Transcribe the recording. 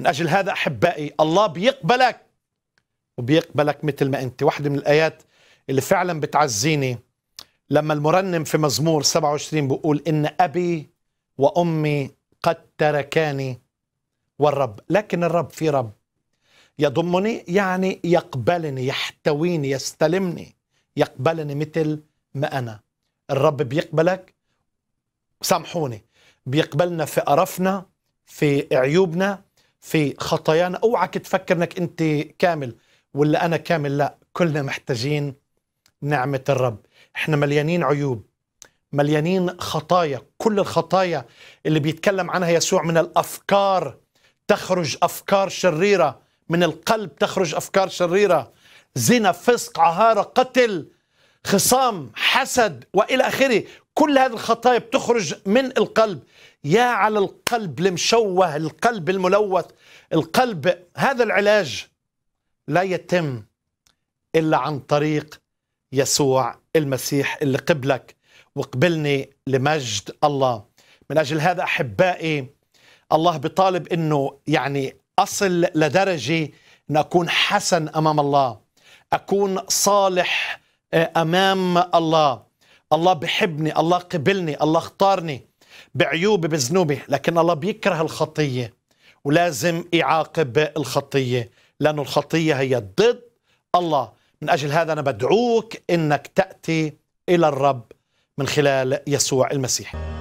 من أجل هذا أحبائي الله بيقبلك وبيقبلك مثل ما أنت واحدة من الآيات اللي فعلا بتعزيني لما المرنم في مزمور 27 بيقول إن أبي وأمي قد تركاني والرب لكن الرب في رب يضمني يعني يقبلني يحتويني يستلمني يقبلني مثل ما أنا الرب بيقبلك سامحوني بيقبلنا في قرفنا في عيوبنا في خطايانا اوعك تفكر انك انت كامل ولا انا كامل لا كلنا محتاجين نعمه الرب احنا مليانين عيوب مليانين خطايا كل الخطايا اللي بيتكلم عنها يسوع من الافكار تخرج افكار شريره من القلب تخرج افكار شريره زنا فسق عهاره قتل خصام حسد والى اخره كل هذه الخطايا بتخرج من القلب يا على القلب المشوه القلب الملوث القلب هذا العلاج لا يتم الا عن طريق يسوع المسيح اللي قبلك وقبلني لمجد الله من اجل هذا احبائي الله بطالب انه يعني اصل لدرجه ان اكون حسن امام الله اكون صالح امام الله الله بحبني الله قبلني الله اختارني بعيوبي بذنوبي لكن الله بيكره الخطيه ولازم يعاقب الخطيه لانه الخطيه هي ضد الله من اجل هذا انا بدعوك انك تاتي الى الرب من خلال يسوع المسيح